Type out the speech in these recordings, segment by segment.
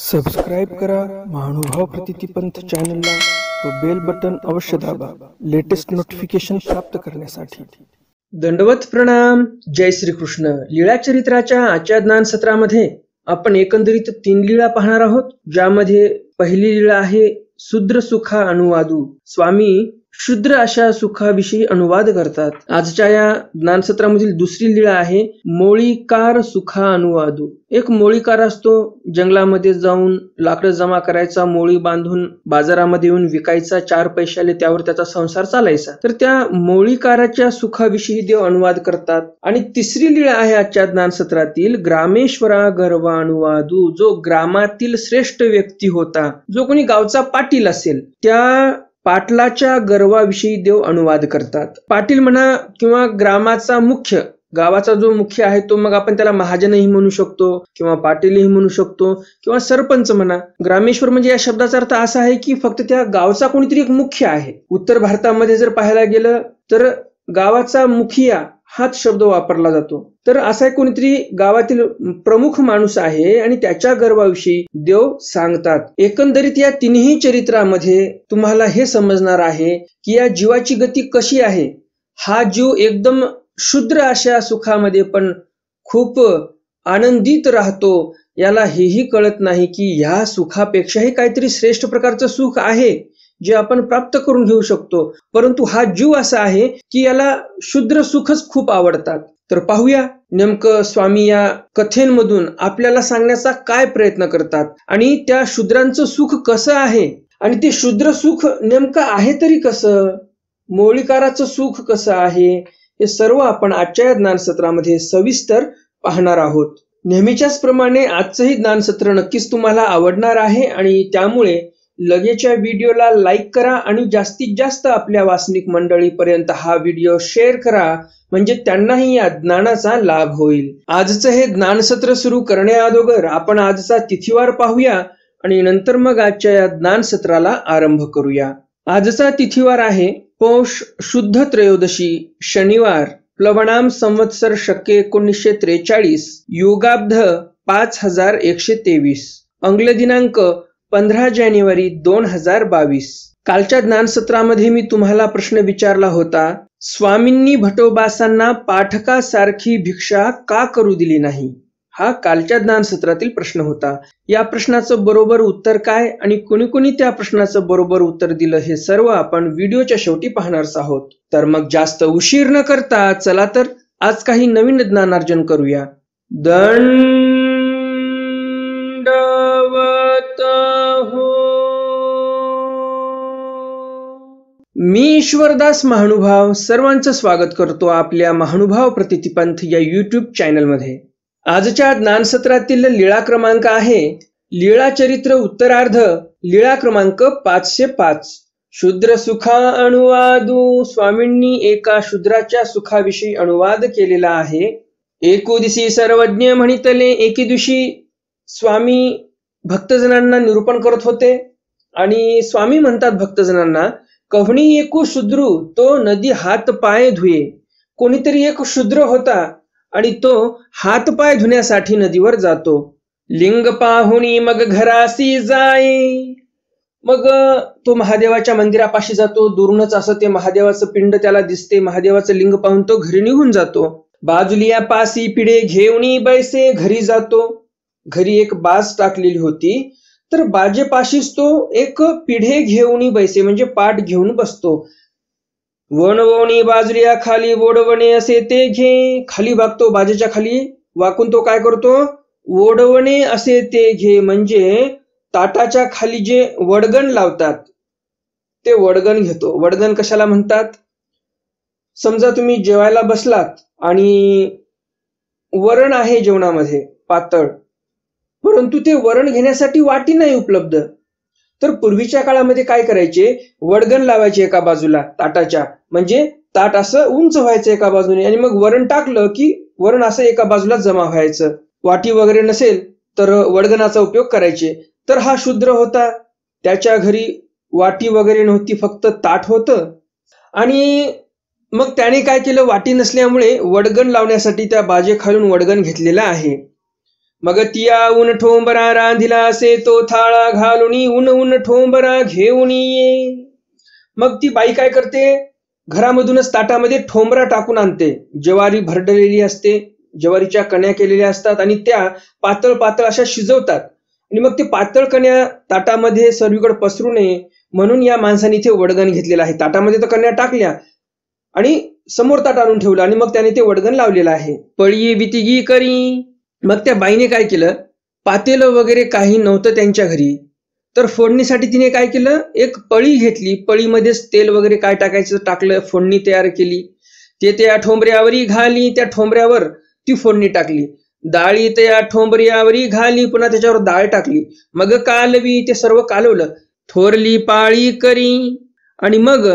subscribe करा महानुभाव प्रतितीपंथ चॅनलला तो बेल बटन अवश्य दाबा लेटेस्ट नोटिफिकेशन प्राप्त करण्यासाठी दंडवत प्रणाम जय श्री कृष्ण लीळा चरित्राच्या आजच्या ज्ञान सत्रामध्ये आपण एकंदरीत तीन लीळा पाहणार आहोत ज्यामध्ये पहिली लीळा आहे शूद्र सुखा अनुवादू स्वामी शुद्र अशा सुखाविषयी अनुवाद करतात आजच्या या ज्ञानसत्रामधील दुसरी लीळा आहे मोळीकार सुखा अनुवादू एक मोळीकार असतो जंगलामध्ये जाऊन लाकडं जमा करायचा मोळी बांधून बाजारामध्ये येऊन विकायचा चार पैशाले त्यावर त्याचा संसार चालायचा तर त्या मोळीकाराच्या सुखाविषयी देव अनुवाद करतात आणि तिसरी लीळा आहे आजच्या ज्ञानसत्रातील ग्रामेश्वरा गर्वा अनुवादू जो ग्रामातील श्रेष्ठ व्यक्ती होता जो कोणी गावचा पाटील असेल त्या पाटलाच्या गर्वाविषयी देव अनुवाद करतात पाटील म्हणा किंवा ग्रामाचा मुख्य गावाचा जो मुख्य आहे तो मग आपण त्याला महाजनही म्हणू शकतो किंवा पाटीलही म्हणू शकतो किंवा सरपंच म्हणा ग्रामेश्वर म्हणजे या शब्दाचा अर्थ असा आहे की फक्त त्या गावचा कोणीतरी एक मुख्य आहे उत्तर भारतामध्ये जर पाहायला गेलं तर गावाचा मुखिया हाच शब्द वापरला जातो तर असा कोणीतरी गावातील प्रमुख माणूस आहे आणि त्याच्या गर्वाविषयी देव सांगतात एकंदरीत या तिन्ही चरित्रामध्ये तुम्हाला हे समजणार आहे की या जीवाची गती कशी आहे हा जीव एकदम शुद्र अशा सुखामध्ये पण खूप आनंदित राहतो याला हेही कळत नाही की ह्या सुखापेक्षाही काहीतरी श्रेष्ठ प्रकारचं सुख आहे जे आपण प्राप्त करून घेऊ शकतो परंतु हा जीव असा आहे की याला शूद्र सुखच खूप आवडतात तर पाहूया नेमकं स्वामी या कथेंमधून आपल्याला सांगण्याचा काय प्रयत्न करतात आणि त्या शूद्रांचं सुख कसं आहे आणि ते शूद्र सुख नेमकं आहे तरी कसं मोळीकाराचं सुख कसं आहे हे सर्व आपण आजच्या या ज्ञानसत्रामध्ये सविस्तर पाहणार आहोत नेहमीच्याच प्रमाणे आजचंही ज्ञानसत्र नक्कीच तुम्हाला आवडणार आहे आणि त्यामुळे लगेच्या व्हिडिओला लाईक करा आणि जास्तीत जास्त आपल्या वासनिक मंडळीपर्यंत हा व्हिडिओ शेअर करा म्हणजे त्यांनाही या ज्ञानाचा लाभ होईल आजचं हे ज्ञानसत्र सुरू करण्याअगोदर आपण आजचा तिथीवार पाहूया आणि नंतर मग आजच्या या ज्ञानसत्राला आरंभ करूया आजचा तिथीवार आहे पौष शुद्ध त्रयोदशी शनिवार प्लवणाम संवत्सर शक्य एकोणीसशे त्रेचाळीस योगाब्ध पाच हजार एकशे तेवीस अंगल दिनांक पंधरा जानेवारी दोन हजार बावीस कालच्या ज्ञानसत्रामध्ये मी तुम्हाला प्रश्न विचारला होता स्वामींनी भटोबासांना पाठकासारखी भिक्षा का करू दिली नाही हा कालच्या ज्ञानसत्रातील प्रश्न होता या प्रश्नाचं बरोबर उत्तर काय आणि कोणी कोणी त्या प्रश्नाचं बरोबर उत्तर दिलं हे सर्व आपण व्हिडिओच्या शेवटी पाहणारच आहोत तर मग जास्त उशीर न करता चला तर आज काही नवीन ज्ञानार्जन करूया दंडवत मी ईश्वरदास महानुभाव सर्वांचं स्वागत करतो आपल्या महानुभाव प्रतितीपंथ या युट्यूब चॅनलमध्ये आजच्या ज्ञानसत्रातील लीळा क्रमांक आहे लीळा चरित्र उत्तरार्ध लीळा क्रमांक पाचशे पाच शुद्र सुखा अनुवादू स्वामींनी एका शूद्राच्या सुखाविषयी अनुवाद केलेला आहे एकोदिशी सर्वज्ञ म्हणितले एके दिवशी स्वामी भक्तजनांना निरूपण करत होते आणि स्वामी म्हणतात भक्तजनांना कवणी एकू शूद्रू तो नदी हात पाय धुये कोणीतरी एक शुद्र होता आणि तो हात पाय धुण्यासाठी नदीवर जातो लिंग पाहुणी मग घरासी जाई मग तो महादेवाच्या मंदिरापाशी जातो दुरूनच असं ते महादेवाचं पिंड त्याला दिसते महादेवाचं लिंग पाहून तो घरी निघून जातो बाजुलिया पासी पिढे घेवणी बैसे घरी जातो घरी एक बास टाकलेली होती तर बाजेपाशीच तो एक पिढे घेऊन बैसे म्हणजे पाठ घेऊन बसतो वणवणी बाजरिया खाली ओढवणे असे ते घे खाली भागतो बाजेच्या खाली वाकून तो काय करतो ओढवणे असे ते घे म्हणजे ताटाच्या खाली जे वडगण लावतात ते वडगण घेतो वडगण कशाला म्हणतात समजा तुम्ही जेवायला बसलात आणि वरण आहे जेवणामध्ये पातळ परंतु ते वरण घेण्यासाठी वाटी नाही उपलब्ध तर पूर्वीच्या काळामध्ये काय करायचे वडगण लावायचे एका बाजूला ताटाच्या म्हणजे ताट असं उंच व्हायचं एका बाजूने आणि मग वरण टाकलं की वरण असं एका बाजूला जमा व्हायचं वाटी वगैरे नसेल तर वडगणाचा उपयोग करायचे तर हा शूद्र होता त्याच्या घरी वाटी वगैरे नव्हती फक्त ताट होत आणि मग त्याने काय केलं वाटी नसल्यामुळे वडगण लावण्यासाठी त्या बाजे खालून वडगण घेतलेला आहे मग तिया उन ठोंबरा रांधिला असे तो थाळा घालून उन उन ठोंबरा घेऊन ये मग ती बाई काय करते घरामधूनच ताटामध्ये ठोंबरा टाकून आणते ज्वारी भरडलेली असते ज्वारीच्या कण्या केलेल्या असतात आणि त्या पातळ पातळ अशा शिजवतात आणि मग ते पातळ कण्या ताटामध्ये सर्वीकड पसरू नये म्हणून या माणसाने इथे वडगण घेतलेलं आहे ताटामध्ये तर कण्या टाकल्या आणि समोर ताट आणून ठेवलं आणि मग त्याने ते वडगण लावलेलं आहे पळी बितिगी करी मग त्या बाईने काय केलं पातेलं वगैरे काही नव्हतं त्यांच्या घरी तर फोडणीसाठी तिने काय केलं एक पळी घेतली पळीमध्येच तेल वगैरे काय टाकायचं टाकलं फोडणी तयार केली ते त्या ठोंबऱ्यावरही घाली त्या ठोंबऱ्यावर ती फोडणी टाकली डाळी त्या ठोंबऱ्यावरही घाली पुन्हा त्याच्यावर डाळ टाकली मग कालवी ते सर्व कालवलं थोरली पाळी करी आणि मग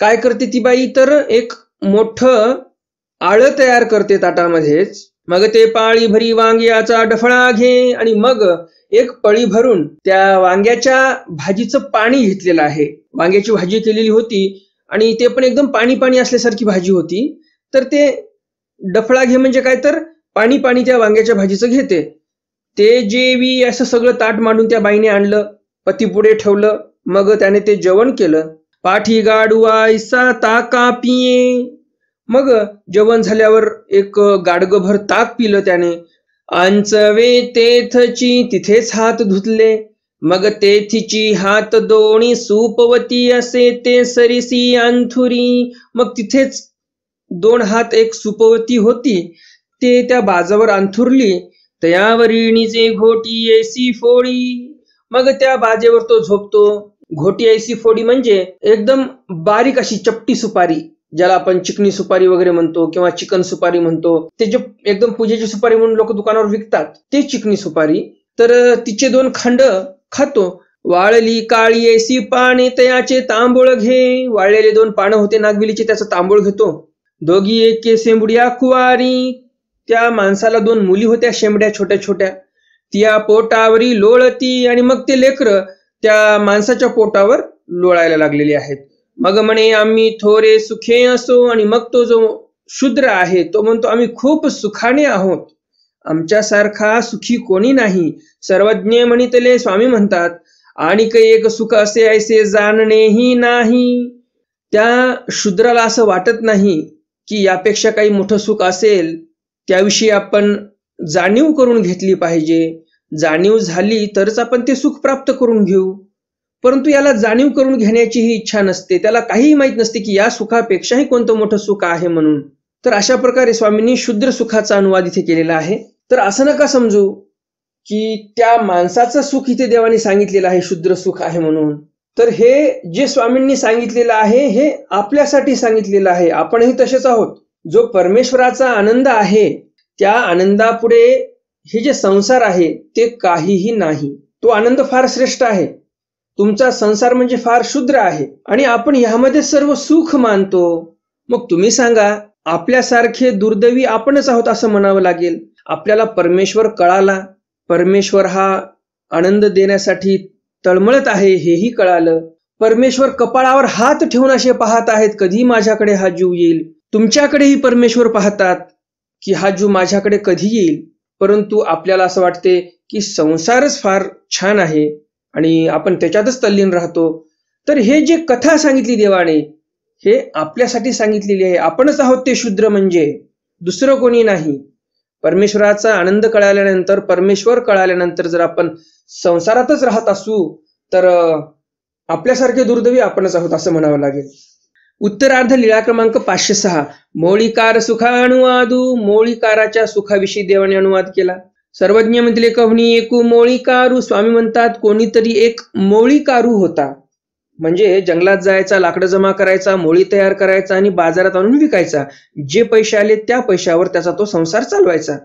काय करते ती बाई तर एक मोठ आळ तयार करते ताटामध्येच मग ते पाळी भरी वांग्याचा डफळा घे आणि मग एक पळी भरून त्या वांग्याच्या भाजीचं पाणी घेतलेलं आहे वांग्याची भाजी केलेली होती आणि ते पण एकदम पाणी पाणी असल्यासारखी भाजी होती तर ते डफळा घे म्हणजे काय तर पाणी पाणी त्या वांग्याच्या भाजीचं घेते ते जेवी असं सगळं ताट मांडून त्या बाईने आणलं पती पुढे ठेवलं मग त्याने ते जेवण केलं पाठी गाडू आयसा ताका पिये मग जेवण झाल्यावर एक गाडगभर ताक पिलं त्याने अंचवे तेथची तिथेच हात धुतले मग तेथीची हात दोणी सुपवती असे ते सरिसी अंथुरी मग तिथेच दोन हात एक सुपवती होती ते त्या बाजावर अंथुरली तयावरिणीचे घोटी ऐसी फोडी मग त्या बाजेवर तो झोपतो घोटी ऐसी फोडी म्हणजे एकदम बारीक अशी चपटी सुपारी ज्याला आपण चिकनी सुपारी वगैरे म्हणतो किंवा चिकन सुपारी म्हणतो ते जे एकदम पूजेची सुपारी म्हणून लोक दुकानावर विकतात ते चिकनी सुपारी तर तिचे दोन खांड खातो वाळली काळी ऐसी पाने तयाचे तांबूळ घे वाळलेले दोन पानं होते नागविलीचे त्याचा तांबूळ घेतो दोघी एके शेंबुड्या कुवारी त्या माणसाला दोन मुली होत्या शेंबड्या छोट्या छोट्या त्या पोटावरी लोळती आणि मग ते लेकर त्या माणसाच्या पोटावर लोळायला लागलेली आहेत मग म्हणे आम्ही थोडे सुखे असो आणि मग तो जो शूद्र आहे तो म्हणतो आम्ही खूप सुखाने आहोत आमच्यासारखा सुखी कोणी नाही सर्वज्ञ म्हणितले स्वामी म्हणतात आणि काही एक सुख असे ऐसे जाणणेही नाही त्या शूद्राला असं वाटत नाही की यापेक्षा काही मोठं सुख असेल त्याविषयी आपण जाणीव करून घेतली पाहिजे जाणीव झाली तरच आपण ते सुख प्राप्त करून घेऊ परंतु याला जाणीव करून घेण्याची ही इच्छा नसते त्याला काहीही माहीत नसते की या सुखापेक्षाही कोणतं मोठं सुख आहे म्हणून तर अशा प्रकारे स्वामींनी शूद्र सुखाचा अनुवाद इथे केलेला आहे तर असं नका समजू की त्या माणसाचं सुख इथे देवाने सांगितलेलं आहे शुद्र सुख आहे म्हणून तर हे जे स्वामींनी सांगितलेलं आहे हे आपल्यासाठी सांगितलेलं आहे आपणही तसेच आहोत जो परमेश्वराचा आनंद आहे त्या आनंदापुढे हे जे संसार आहे ते काहीही नाही तो आनंद फार श्रेष्ठ आहे तुमचा संसार म्हणजे फार शुद्र आहे आणि आपण ह्यामध्ये सर्व सुख मानतो मग तुम्ही सांगा आपल्यासारखे दुर्दैवी आपणच आहोत असं म्हणावं लागेल आपल्याला परमेश्वर कळाला परमेश्वर हा आनंद देण्यासाठी तळमळत आहे हेही कळालं परमेश्वर कपाळावर हात ठेवून असे पाहत आहेत कधी माझ्याकडे हा जीव येईल तुमच्याकडेही परमेश्वर पाहतात की हा जीव माझ्याकडे कधी येईल परंतु आपल्याला असं वाटते की संसारच फार छान आहे आणि आपण त्याच्यातच तल्लीन राहतो तर हे जे कथा सांगितली देवाने हे आपल्यासाठी सांगितलेली आहे आपणच आहोत ते शूद्र म्हणजे दुसरं कोणी नाही परमेश्वराचा आनंद कळाल्यानंतर परमेश्वर कळाल्यानंतर जर आपण संसारातच राहत असू तर आपल्यासारखे दुर्दैवी आपणच आहोत असं म्हणावं लागेल उत्तरार्ध लिळा क्रमांक पाचशे सहा मौळिकार अनुवादू मौळिकाराच्या सुखाविषयी देवाने अनुवाद केला सर्वज्ञ म्हटले कवणी एकू मोळीकारू स्वामी म्हणतात कोणीतरी एक मोळीकारू होता म्हणजे जंगलात जायचा लाकडं जमा करायचा मोळी तयार करायचा आणि बाजारात आणून विकायचा जे पैसे आले त्या पैशावर त्याचा तो संसार चालवायचा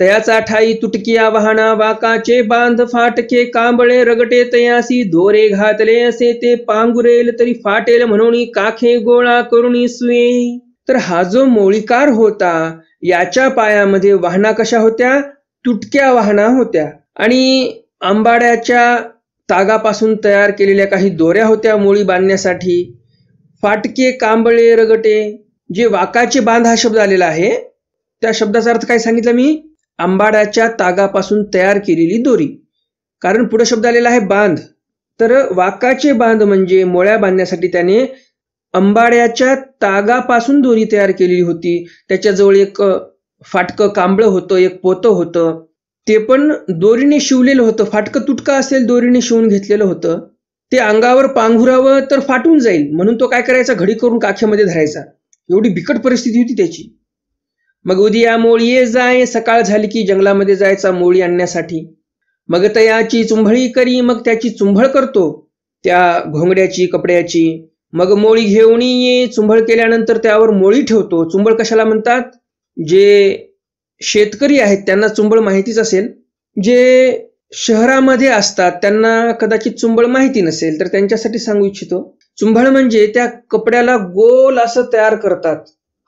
तयाचा ठाई तुटकिया वाहना वाकाचे बांध फाटके कांबळे रगटे तयासी दोरे घातले असे ते पांगुरेल तरी फाटेल म्हणून काखे गोळा करुणी सुये तर हा जो मोळीकार होता याच्या पायामध्ये वाहना कशा होत्या तुटक्या वाहना होत्या आणि आंबाड्याच्या तागापासून तयार केलेल्या काही दोऱ्या होत्या मोळी बांधण्यासाठी फाटके कांबळे रगटे जे वाकाचे बांध हा शब्द आलेला आहे त्या शब्दाचा अर्थ काय सांगितला मी आंबाड्याच्या तागापासून तयार केलेली दोरी कारण पुढे शब्द आलेला आहे बांध तर वाकाचे बांध म्हणजे मोळ्या बांधण्यासाठी त्याने आंबाड्याच्या तागापासून दोरी तयार केलेली होती त्याच्याजवळ एक फाटकं कांबळं होतं एक पोतं होतं ते पण दोरीने शिवलेलं होतं फाटकं तुटका असेल दोरीने शिवून घेतलेलं होतं ते अंगावर पांघुरावं तर फाटून जाईल म्हणून तो काय करायचा घडी करून काख्यामध्ये धरायचा एवढी बिकट परिस्थिती होती त्याची मग या मोळी ये जाय सकाळ झाली की जंगलामध्ये जायचा मोळी आणण्यासाठी मग तयाची चुंभळी करी मग त्याची चुंभळ करतो त्या घोंगड्याची कपड्याची मग मोळी घेऊन ये चुंभळ केल्यानंतर त्यावर मोळी ठेवतो चुंबळ कशाला म्हणतात जे शेतकरी आहेत त्यांना चुंबळ माहितीच असेल जे शहरामध्ये असतात त्यांना कदाचित चुंबळ माहिती नसेल तर त्यांच्यासाठी सांगू इच्छितो चुंबळ म्हणजे त्या कपड्याला गोल असं तयार करतात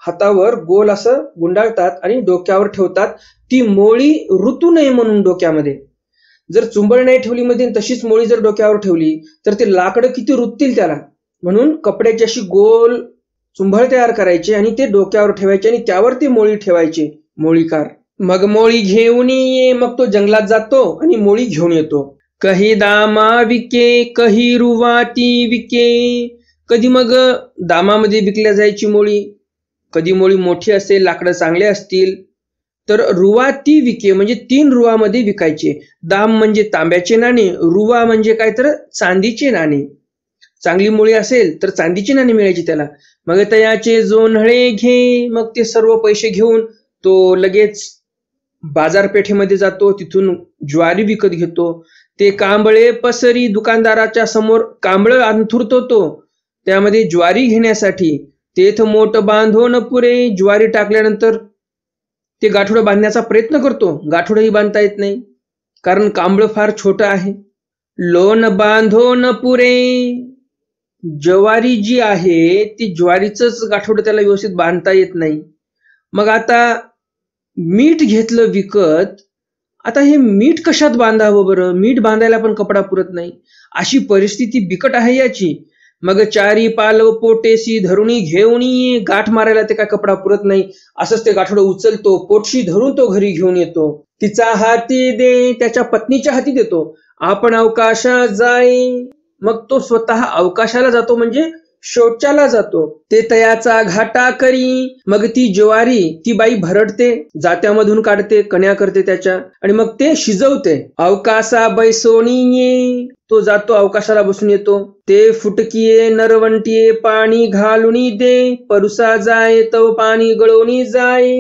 हातावर गोल असं गुंडाळतात आणि डोक्यावर ठेवतात ती मोळी ऋतू नये म्हणून डोक्यामध्ये जर चुंबळ नाही ठेवली मध्ये तशीच मोळी जर डोक्यावर ठेवली तर ते लाकडं किती रुततील त्याला म्हणून कपड्याची अशी गोल चुंभळ तयार करायचे आणि ते डोक्यावर ठेवायचे आणि त्यावरती मोळी ठेवायचे मोळीकार मग मोळी घेऊन ये मग तो जंगलात जातो आणि मोळी घेऊन येतो कही दामा विके कही रुवाती विके कधी मग दामामध्ये विकल्या जायची मोळी कधी मोळी मोठी असेल लाकडं चांगले असतील तर रुवा ती विके म्हणजे तीन रुवामध्ये विकायचे दाम म्हणजे तांब्याचे नाणे रुवा म्हणजे काय तर चांदीचे नाणे चांगली मुळी असेल तर चांदीची नाणी मिळायची त्याला मग तयाचे जो नळे घे मग ते सर्व पैसे घेऊन तो लगेच बाजारपेठेमध्ये जातो तिथून ज्वारी विकत घेतो ते कांबळे पसरी दुकानदाराच्या समोर कांबळ अंथुरतो तो त्यामध्ये ज्वारी घेण्यासाठी तेथ मोठ बांधून पुरे ज्वारी टाकल्यानंतर ते गाठोडं बांधण्याचा प्रयत्न करतो गाठोडंही बांधता येत नाही कारण कांबळ फार छोटं आहे लोन बांधो न पुरे ज्वारी जी आहे ती ज्वारीच गाठोड त्याला व्यवस्थित बांधता येत नाही मग आता मीठ घेतलं विकत आता हे मीठ कशात बांधावं बरं मीठ बांधायला पण कपडा पुरत नाही अशी परिस्थिती बिकट आहे याची मग चारी पालव पोटेशी धरुणी घेऊनी गाठ मारायला ते काय कपडा पुरत नाही असंच ते गाठोड उचलतो पोटशी धरून तो घरी घेऊन येतो तिचा हाती दे त्याच्या पत्नीच्या हाती देतो आपण अवकाशात जाई मग तो स्वतः अवकाशाला जातो म्हणजे शौचाला जातो ते तयाचा घाटा करी मग ती ज्वारी ती बाई भरडते जात्यामधून काढते कण्या करते त्याच्या आणि मग ते शिजवते अवकाशा बैसोणी तो जातो अवकाशाला बसून येतो ते फुटकीये नरवंटीये पाणी घालून दे परुसा जाय तव पाणी गळवणी जाय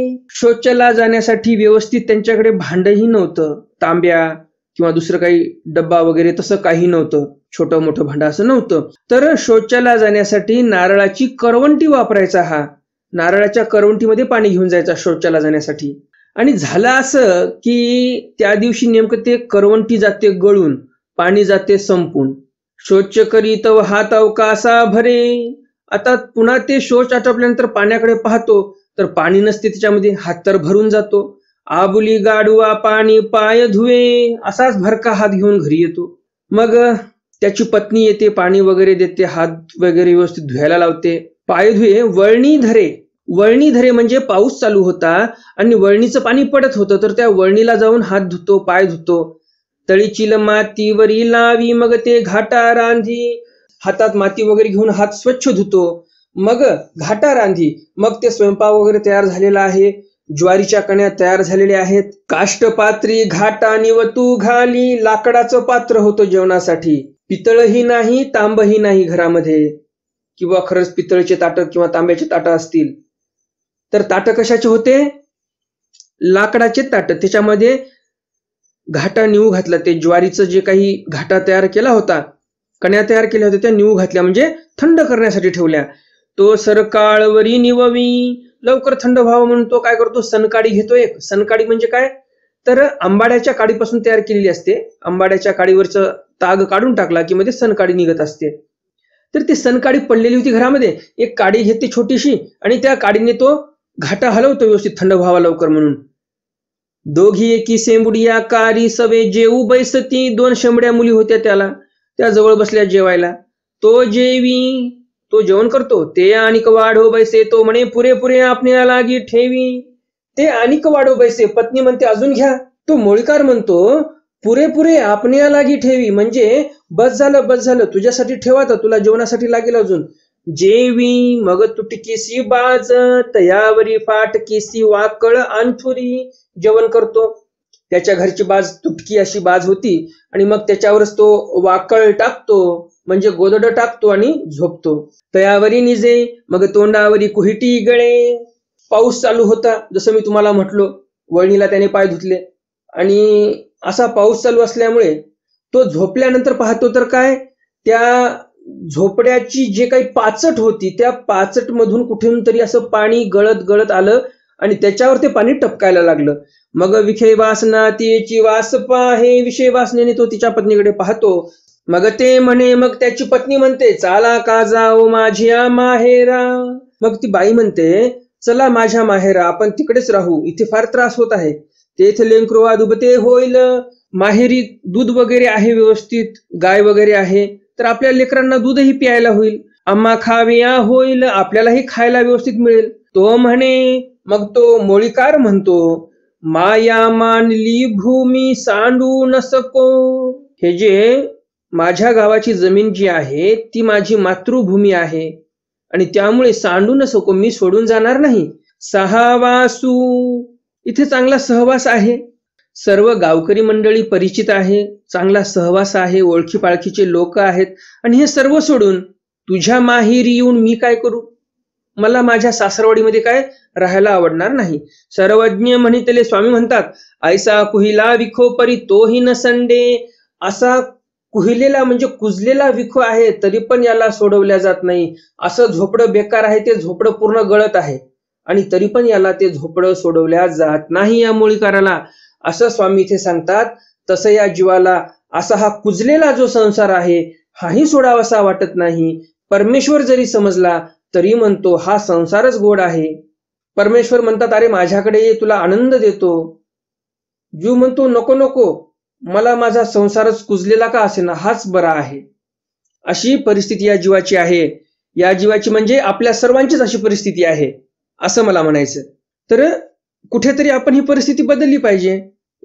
शौचाला जाण्यासाठी व्यवस्थित त्यांच्याकडे भांडही नव्हतं तांब्या किंवा दुसरं काही डब्बा वगैरे तसं काही नव्हतं छोटं मोठं भांडं असं नव्हतं तर शौचाला जाण्यासाठी नारळाची करवंटी वापरायचा हा नारळाच्या करवंटीमध्ये पाणी घेऊन जायचा शौचाला जाण्यासाठी आणि झालं असं की त्या दिवशी नेमकं ते करवंटी जाते गळून पाणी जाते संपून शौच करीत हात अवकासा भरे आता पुन्हा ते शौच आटोपल्यानंतर पाण्याकडे पाहतो तर पाणी नसते त्याच्यामध्ये हात तर भरून जातो आबुली गाडवा पाणी पाय धुवे असाच भरका हात घेऊन घरी येतो मग त्याची पत्नी येते पाणी वगैरे देते हात वगैरे व्यवस्थित धुवायला लावते पाय धुये वळणी धरे वळणी धरे म्हणजे पाऊस चालू होता आणि वळणीचं पाणी पडत होतं तर त्या वळणीला जाऊन हात धुतो पाय धुतो तळीची वरी लावी मग ते घाटा रांधी हातात माती वगैरे घेऊन हात स्वच्छ धुतो मग घाटा रांधी मग ते स्वयंपाक वगैरे तयार झालेला आहे ज्वारीच्या कण्या तयार झालेल्या आहेत काष्टपात्री घाटा निवतू घाली लाकडाचं पात्र होतं जेवणासाठी पितळही नाही तांबही नाही घरामध्ये किंवा खरंच पितळचे ताटं किंवा तांब्याचे ताटं असतील तर ताट कशाचे होते लाकडाचे ताट त्याच्यामध्ये घाटा निऊ घातला ते ज्वारीचं जे काही घाटा तयार केला होता कण्या तयार केल्या होत्या त्या निऊ घातल्या म्हणजे थंड करण्यासाठी ठेवल्या तो सरकाळवरी निववी लवकर थंड व्हावं म्हणून तो काय करतो सनकाडी घेतो एक सनकाडी म्हणजे काय तर आंबाड्याच्या काडीपासून तयार केलेली असते आंबाड्याच्या काडीवरचं ताग काढून टाकला की मध्ये सनकाडी निघत असते तर ती सनकाडी पडलेली होती घरामध्ये एक काडी घेते छोटीशी आणि त्या काडीने तो घाटा हलवतो व्यवस्थित थंड व्हावा लवकर म्हणून दोघी एकी सेंबुडिया कारी सवे जेऊ बैसती दोन शेंबड्या मुली होत्या त्याला त्या जवळ बसल्या जेवायला तो जेवी तो जेवण करतो ते अनिक वाढो बैसे तो म्हणे पुरे आपल्याला लागी ठेवी ते अनिक वाढो बैसे पत्नी म्हणते अजून घ्या तो मोळीकार म्हणतो पुरेपुरे आपल्या लागी ठेवी म्हणजे बस झालं बस झालं तुझ्यासाठी ठेवा तर तुला जेवणासाठी लागेल अजून जेवी मग तुटकीसी बाज तयावरी पाट किसी वाकळ अंथुरी जेवण करतो त्याच्या घरची बाज तुटकी अशी बाज होती आणि मग त्याच्यावरच तो वाकळ टाकतो म्हणजे गोदड टाकतो आणि झोपतो तयावरी निजे मग तोंडावरी कुहिटी गळे पाऊस चालू होता जसं मी तुम्हाला म्हटलो वळणीला त्याने पाय धुतले आणि असा पाऊस चालू असल्यामुळे तो झोपल्यानंतर पाहतो तर काय त्या झोपड्याची जे काही पाचट होती त्या पाचटमधून कुठून तरी असं पाणी गळत गळत आलं आणि त्याच्यावर ते पाणी टपकायला लागलं मग विखे वासना तिची वास पाहे विषय वासनेने तो तिच्या पत्नीकडे पाहतो मग ते म्हणे मग त्याची पत्नी म्हणते चाला का जाओ माझ्या माहेरा मग ती बाई म्हणते चला माझ्या माहेरा आपण तिकडेच राहू इथे फार त्रास होत आहे तेथे लेंकरुवा दुबते होईल माहेरी दूध वगैरे आहे व्यवस्थित गाय वगैरे आहे तर आपल्या लेकरांना दूधही प्यायला होईल आम्हा खाविया होईल आपल्यालाही खायला व्यवस्थित मिळेल तो म्हणे मग तो मोळीकार म्हणतो माया मानली भूमी सांडू नसको हे जे माझ्या गावाची जमीन जी आहे ती माझी मातृभूमी आहे आणि त्यामुळे सांडू नसको मी सोडून जाणार नाही सहावासू इथे चांगला सहवास आहे सर्व गावकरी मंडळी परिचित आहे चांगला सहवास आहे ओळखी पाळखीचे लोक आहेत आणि हे सर्व सोडून तुझ्या माहेरी येऊन मी काय करू मला माझ्या सासरवाडीमध्ये काय राहायला आवडणार नाही सर्वज्ञ म्हणितले स्वामी म्हणतात ऐसा कुहिला विखो परी तोही न संडे असा कुहिलेला म्हणजे कुजलेला विखो आहे तरी पण याला सोडवल्या जात नाही असं झोपडं बेकार आहे ते झोपडं पूर्ण गळत आहे आणि तरी पण याला ते झोपडं सोडवल्या जात नाही या मुळीकाराला असं स्वामी इथे सांगतात तसं या जीवाला असा हा कुजलेला जो संसार आहे हाही सोडावासा वाटत नाही परमेश्वर जरी समजला तरी म्हणतो हा संसारच गोड आहे परमेश्वर म्हणतात अरे माझ्याकडे ये तुला आनंद देतो जीव म्हणतो नको नको मला माझा संसारच कुजलेला का असे ना हाच बरा आहे अशी परिस्थिती या जीवाची आहे या जीवाची म्हणजे आपल्या सर्वांचीच अशी परिस्थिती आहे असं मला म्हणायचं तर कुठेतरी आपण ही परिस्थिती बदलली पाहिजे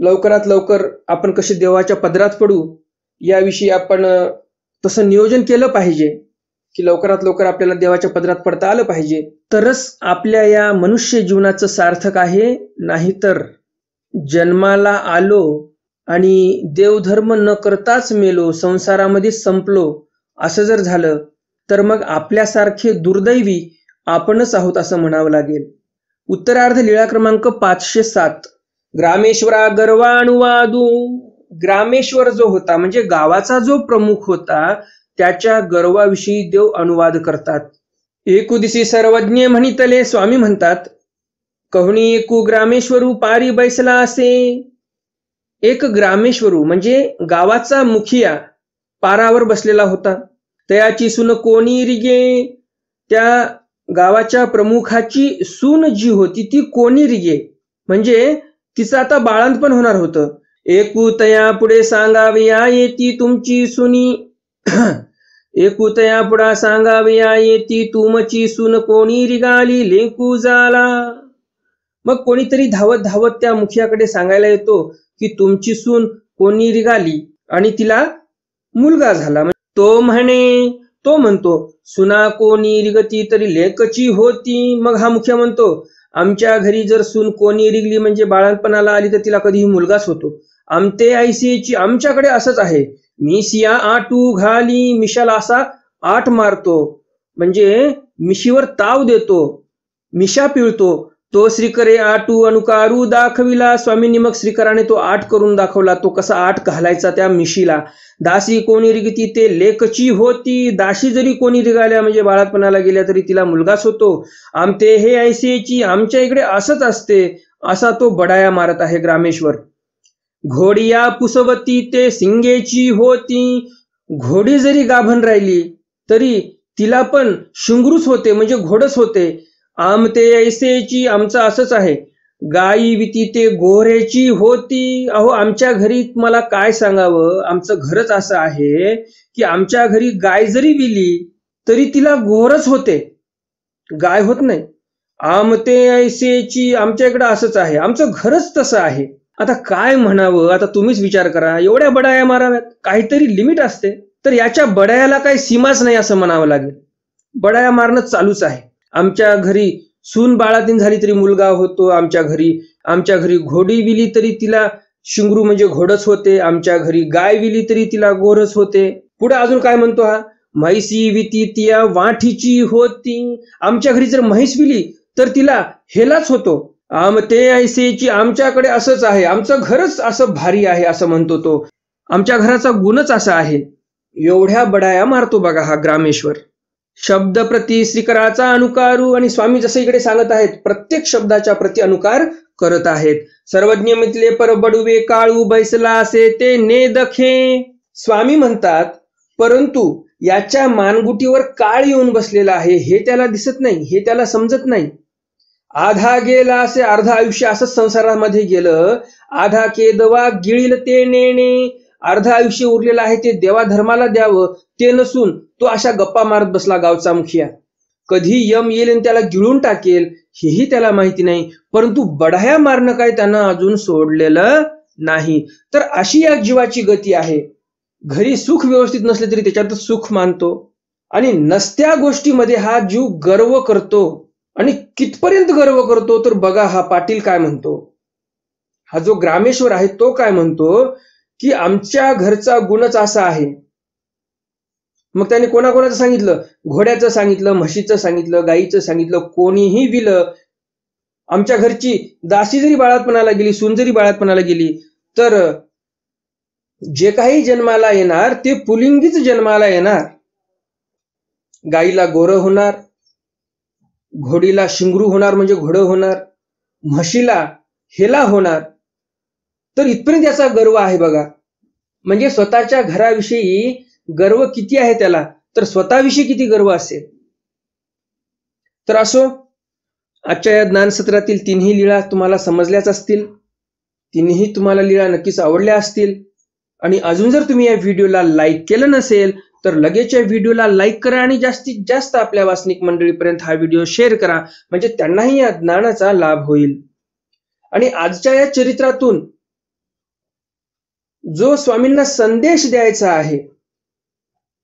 लवकरात लवकर आपण कशी देवाच्या पदरात पडू याविषयी आपण तसं नियोजन केलं पाहिजे की लवकरात लवकर आपल्याला देवाच्या पदरात पडता आलं पाहिजे तरच आपल्या या मनुष्य जीवनाचं सार्थक आहे नाहीतर जन्माला आलो आणि देवधर्म न करताच मेलो संसारामध्ये संपलो असं जर झालं तर मग आपल्यासारखे दुर्दैवी आपणच आहोत असं म्हणावं लागेल उत्तरार्ध लीळा क्रमांक पाचशे सात ग्रामेश्वरा गर्वाणुवादू ग्रामेश्वर जो होता म्हणजे गावाचा जो प्रमुख होता त्याच्या गर्वाविषयी देव अनुवाद करतात एकुदिसी सर्वज्ञ म्हणितले स्वामी म्हणतात कहणी एकू ग्रामेश्वरू पारी बैसला असे एक ग्रामेश्वरू म्हणजे गावाचा मुखिया पारावर बसलेला होता तयाची सुन कोणी रिगे त्या गावाच्या प्रमुखाची सून जी होती ती कोणी रिगे म्हणजे तिचं आता बाळंत पण होणार होतं एकू तया पुढे ये येती तुमची सुनी एकुतया पुढा ये येती तुमची सुन कोणी रिगाली लेकू झाला मग कोणीतरी धावत धावत त्या मुखियाकडे सांगायला येतो की तुमची सून कोणी रिगाली आणि तिला मुलगा झाला तो म्हणे तो म्हणतो सुना कोणी रिगती तरी लेकची होती मग हा मुखिया म्हणतो आमच्या घरी जर सून कोणी रिगली म्हणजे बाळांपणाला आली तर तिला कधीही मुलगाच होतो आमते आयसीची आमच्याकडे असंच आहे मिशिया आटू घाली मिशाला असा आठ मारतो म्हणजे मिशीवर ताव देतो मिशा पिळतो तो श्रीकरे आटू अनुकारू दाखविला स्वामी मग श्रीकराने तो आठ करून दाखवला तो कसा आठ घालायचा त्या मिशीला दासी कोणी रिगती ते लेखची होती दासी जरी कोणी रिगाल्या म्हणजे बाळातपणाला गेल्या तरी तिला मुलगाच होतो आमते हे ऐसेची आमच्या इकडे असत असते असा तो बडाया मारत आहे ग्रामेश्वर घोडिया पुसवती ते सिंगेची होती घोडी जरी गाभन राहिली तरी तिला पण शुंगरूच होते म्हणजे घोडच होते आम ते ऐसेची आमचं असंच आहे गाई विती ते गोऱ्याची होती अहो आमच्या घरी मला काय सांगावं आमचं घरच असं आहे की आमच्या घरी गाय जरी विली तरी तिला गोरच होते गाय होत नाही आमते ऐसेची आमच्या इकडं असंच आहे आमचं घरच तसं आहे आता काय म्हणावं आता तुम्हीच विचार करा एवढ्या बडाया माराव्यात काहीतरी लिमिट असते तर याच्या बडायाला काही सीमाच नाही असं म्हणावं लागेल बडाया मारणं चालूच आहे आमच्या घरी सून बाळातीन झाली तरी मुलगा होतो आमच्या घरी आमच्या घरी घोडी विली तरी तिला शिंगरू म्हणजे घोडच होते आमच्या घरी गाय विली तरी तिला गोरच होते पुढे अजून काय म्हणतो हा म्हैसी विती तिया वाठीची होती आमच्या घरी जर म्हैस विली तर तिला हेलाच होतो आम ते ऐसेची आमच्याकडे असंच आहे आमचं घरच असं भारी आहे असं म्हणतो तो आमच्या घराचा गुणच असा आहे एवढ्या बडाया मारतो बघा हा ग्रामेश्वर शब्द प्रति श्रीकराचा अनुकारू आणि स्वामी जसे इकडे सांगत आहेत प्रत्येक शब्दाच्या प्रति अनुकार करत आहेत सर्वज्ञ मितले परबडुवे काळू बैसला असे ते ने दखे स्वामी म्हणतात परंतु याच्या मानगुटीवर काळ येऊन बसलेला आहे हे त्याला दिसत नाही हे त्याला समजत नाही आधा गेला असे अर्ध आयुष्य असंच संसारामध्ये गेलं आधा केदवा गिळील ते नेणे अर्ध आयुष्य उरलेलं आहे ते देवा धर्माला द्यावं ते नसून तो अशा गप्पा मारत बसला गावचा मुखिया कधी यम येईल आणि त्याला गिळून टाकेल हेही त्याला माहिती नाही परंतु बढाया मारणं काय त्यानं अजून सोडलेलं नाही तर अशी या जीवाची गती आहे घरी सुख व्यवस्थित नसले तरी त्याच्यात सुख मानतो आणि नसत्या गोष्टीमध्ये हा जीव गर्व करतो आणि कितपर्यंत गर्व करतो तर बघा हा पाटील काय म्हणतो हा जो ग्रामेश्वर आहे तो काय म्हणतो की आमच्या घरचा गुणच असा आहे मग त्याने कोणाकोणाचं सांगितलं घोड्याचं सांगितलं म्हशीचं सांगितलं गाईचं सांगितलं कोणीही विलं आमच्या घरची दासी जरी बाळातपणाला गेली सून जरी बाळातपणाला गेली तर जे काही जन्माला येणार ते पुलिंगीच जन्माला येणार गाईला गोरं होणार घोडीला शिंगरू होणार म्हणजे घोडं होणार म्हशीला हेला होणार तर इथपर्यंत याचा गर्व आहे बघा म्हणजे स्वतःच्या घराविषयी गर्व किती आहे त्याला तर स्वतःविषयी किती गर्व असेल तर असो आजच्या या ज्ञानसत्रातील तिन्ही लीळा तुम्हाला समजल्याच असतील तिन्ही तुम्हाला लीळा नक्कीच आवडल्या असतील आणि अजून जर तुम्ही या व्हिडिओला लाईक केलं नसेल तर लगेच या व्हिडिओला लाईक करा आणि जास्तीत जास्त आपल्या वासनिक मंडळीपर्यंत हा व्हिडिओ शेअर करा म्हणजे त्यांनाही या ज्ञानाचा लाभ होईल आणि आजच्या या चरित्रातून जो स्वामींना संदेश द्यायचा आहे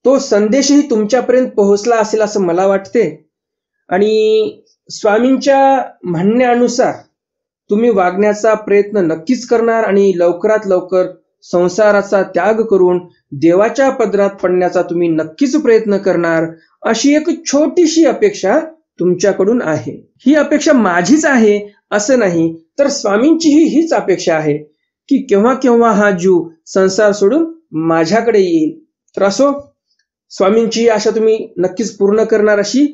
तो संदेशही तुमच्यापर्यंत पोहोचला असेल असं मला वाटते आणि स्वामींच्या म्हणण्यानुसार तुम्ही वागण्याचा प्रयत्न नक्कीच करणार आणि लवकरात लवकर संसाराचा त्याग करून देवाच्या पदरात पडण्याचा तुम्ही नक्कीच प्रयत्न करणार अशी एक छोटीशी अपेक्षा तुमच्याकडून आहे ही अपेक्षा माझीच आहे असं नाही तर स्वामींचीही हीच अपेक्षा आहे की केव्हा केव्हा हा जीव संसार सोडून माझ्याकडे येईल तर असो स्वामींची आशा तुम्ही नक्कीच पूर्ण करणार अशी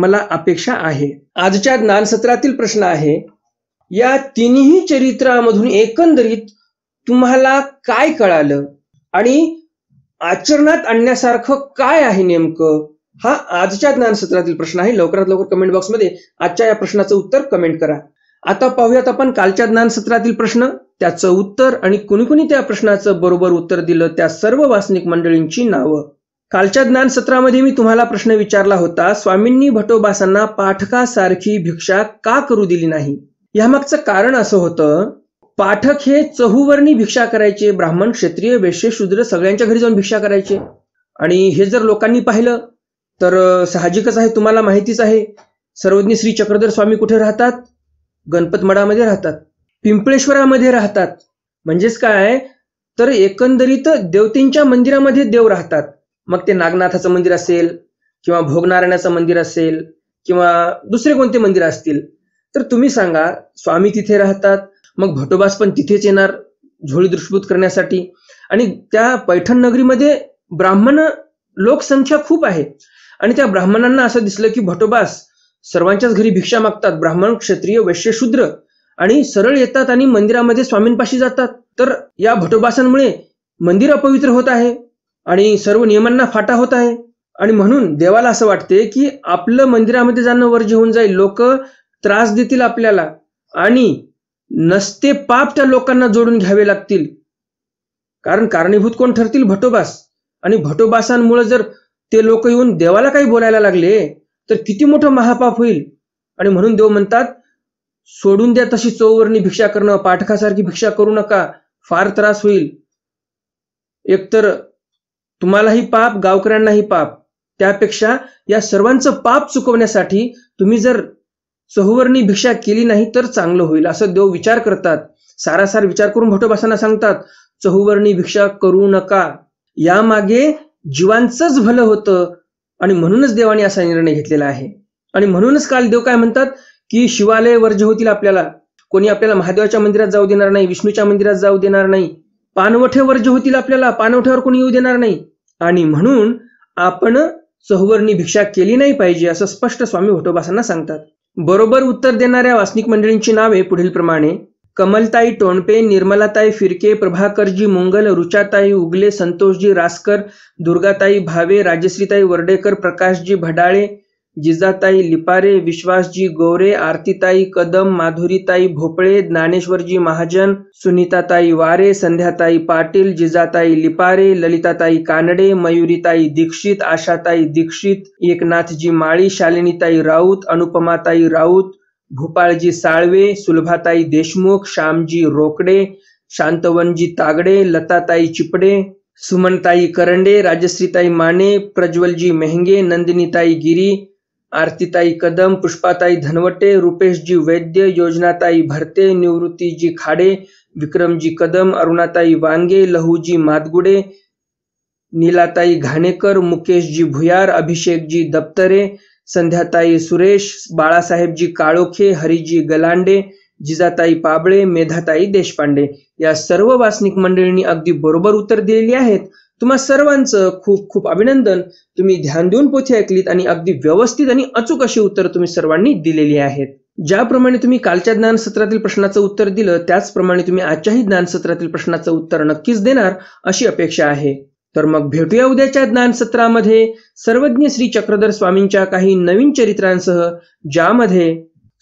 मला अपेक्षा आहे आजच्या ज्ञानसत्रातील प्रश्न आहे या तिन्ही चरित्रामधून एकंदरीत तुम्हाला काय कळालं आणि आचरणात आणण्यासारखं काय आहे नेमकं हा आजच्या ज्ञानसत्रातील प्रश्न आहे लवकरात लवकर कमेंट बॉक्समध्ये आजच्या या प्रश्नाचं उत्तर कमेंट करा आता पाहूयात आपण कालच्या ज्ञानसत्रातील प्रश्न त्याचं उत्तर आणि कुणी कुणी त्या प्रश्नाचं बरोबर उत्तर दिलं त्या सर्व वासनिक मंडळींची नावं कालच्या ज्ञानसत्रामध्ये मी तुम्हाला प्रश्न विचारला होता स्वामींनी भटोबासांना पाठकासारखी भिक्षा का करू दिली नाही यामागचं कारण असं होतं पाठक हे चहूवर्णी भिक्षा करायचे ब्राह्मण क्षेत्रिय वेश्य शूद्र सगळ्यांच्या घरी जाऊन भिक्षा करायचे आणि हे जर लोकांनी पाहिलं तर साहजिकच आहे तुम्हाला माहितीच आहे सर्वज्ञ श्री चक्रधर स्वामी कुठे राहतात गणपतमडामध्ये राहतात पिंपळेश्वरामध्ये राहतात म्हणजेच काय तर एकंदरीत देवतेंच्या मंदिरामध्ये देव राहतात मग ते नागनाथाचं मंदिर असेल किंवा भोगनारायणाचं मंदिर असेल किंवा दुसरे कोणते मंदिर असतील तर तुम्ही सांगा स्वामी तिथे राहतात मग भटोबास पण तिथेच येणार झोळी दृष्टभूत करण्यासाठी आणि त्या पैठण नगरीमध्ये ब्राह्मण लोकसंख्या खूप आहे आणि त्या ब्राह्मणांना असं दिसलं की भटोबास सर्वांच्याच घरी भिक्षा मागतात ब्राह्मण क्षत्रिय वैश्य शूद्र आणि सरळ येतात आणि मंदिरामध्ये स्वामींपाशी जातात तर या भटोबासांमुळे मंदिर अपवित्र होत आहे आणि सर्व नियमांना फाटा होत आहे आणि म्हणून देवाला असं वाटते की आपलं मंदिरामध्ये जाणं वर्ज्य होऊन जाईल लोक त्रास देतील आपल्याला आणि नसते पाप त्या लोकांना जोडून घ्यावे लागतील कारण कारणीभूत कोण ठरतील भटोबास आणि भटोबासांमुळे जर ते लोक येऊन देवाला काही बोलायला लागले तर किती मोठं महापाप होईल आणि म्हणून देव म्हणतात सोडून द्या तशी चौवर्णी भिक्षा करणं पाठकासारखी भिक्षा करू नका फार त्रास होईल एकतर तुम्हालाही पाप गावकऱ्यांनाही पाप त्यापेक्षा या सर्वांचं पाप चुकवण्यासाठी तुम्ही जर सहवर्णी भिक्षा केली नाही तर चांगलं होईल असं देव विचार करतात सारासार विचार करून भटोबासांना सांगतात चहुवर्णी भिक्षा करू नका यामागे जीवांचंच भलं होतं आणि म्हणूनच देवाने असा निर्णय घेतलेला आहे आणि म्हणूनच काल देव काय म्हणतात की शिवालय वर्ज होतील आपल्याला कोणी आपल्याला महादेवाच्या मंदिरात जाऊ देणार नाही विष्णूच्या मंदिरात जाऊ देणार नाही पानवठे वर्ज होतील आपल्याला पानवठ्यावर कोणी येऊ देणार नाही आणि म्हणून आपण चहुवर्णी भिक्षा केली नाही पाहिजे असं स्पष्ट स्वामी भटोबासांना सांगतात बरोबर उत्तर देणाऱ्या वासनिक मंडळींची नावे पुढील प्रमाणे कमलताई टोणपे निर्मलाताई फिरके प्रभाकरजी मुंगल रुचाताई उगले संतोषजी रासकर दुर्गाताई भावे राजश्रीताई वर्डेकर प्रकाशजी भडाळे जिजाताई लिपारे विश्वासजी गोरे आरतीताई कदम माधुरीताई भोपळे ज्ञानेश्वरजी महाजन सुनीताताई वारे संध्याताई पाटील जिजाताई लिपारे ललिताताई कानडे मयुरीताई दीक्षित आशाताई दीक्षित एकनाथजी माळी शालिनीताई राऊत अनुपमाताई राऊत भूपाळजी साळवे सुलभाताई देशमुख श्यामजी रोकडे शांतवनजी तागडे लताताई चिपडे सुमनताई करंडे राजश्रीताई माने प्रज्वलजी मेहंगे नंदिनीताई गिरी आरतीताई कदम पुष्पाताई धनवटे रुपेशजी वैद्य योजनाताई भरते निवृत्तीजी खाडे विक्रमजी कदम अरुणाताई वांगे लहूजी मातगुडे नीलाताई घाणेकर मुकेशजी भुयार अभिषेकजी दप्तरे संध्याताई सुरेश बाळासाहेबजी काळोखे हरिजी गलांडे जिजाताई पाबळे मेधाताई देशपांडे या सर्व वासनिक मंडळींनी अगदी बरोबर उत्तर दिलेली आहेत तुम्हा सर्वांचं खूप खूप अभिनंदन तुम्ही ध्यान देऊन पोथी ऐकलीत आणि अगदी व्यवस्थित आणि अचूक अशी उत्तर तुम्ही सर्वांनी दिलेली आहेत ज्याप्रमाणे तुम्ही कालच्या ज्ञान सत्रातील प्रश्नाचं उत्तर दिलं त्याचप्रमाणे तुम्ही आजच्याही ज्ञान सत्रातील प्रश्नाचं उत्तर नक्कीच देणार अशी अपेक्षा आहे तर मग भेटूया उद्याच्या ज्ञान सत्रामध्ये सर्वज्ञ श्री चक्रधर स्वामींच्या काही नवीन चरित्रांसह ज्यामध्ये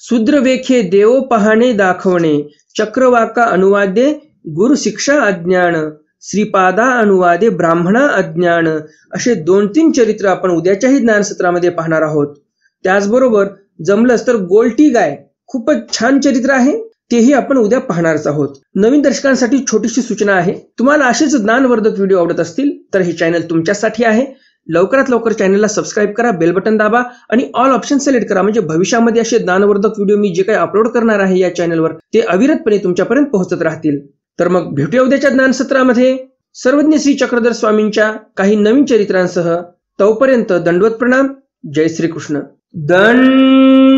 शूद्रवेखे देव पाहणे दाखवणे चक्रवाका अनुवादे गुरु शिक्षा अज्ञान श्रीपादा अनुवादे ब्राह्मणा अज्ञान असे दोन तीन चरित्र आपण उद्याच्याही ज्ञानसत्रामध्ये पाहणार आहोत त्याचबरोबर जमलंच तर गोलटी गाय खूपच छान चरित्र आहे तेही आपण उद्या पाहणारच आहोत नवीन दर्शकांसाठी छोटीशी सूचना आहे तुम्हाला असेच ज्ञानवर्धक व्हिडिओ आवडत असतील तर हे चॅनल तुमच्यासाठी आहे लवकरात लवकर चॅनलला सबस्क्राईब करा बेल बटन दाबा आणि ऑल ऑप्शन सिलेक्ट करा म्हणजे भविष्यामध्ये असे ज्ञानवर्धक व्हिडिओ मी जे काही अपलोड करणार आहे या चॅनलवर ते अविरतपणे तुमच्यापर्यंत पोहोचत राहतील तर मग भेटूया उद्याच्या ज्ञानसत्रामध्ये सर्वज्ञ श्री चक्रधर स्वामींच्या काही नवीन चरित्रांसह तोपर्यंत दंडवत प्रणाम जय श्रीकृष्ण दंड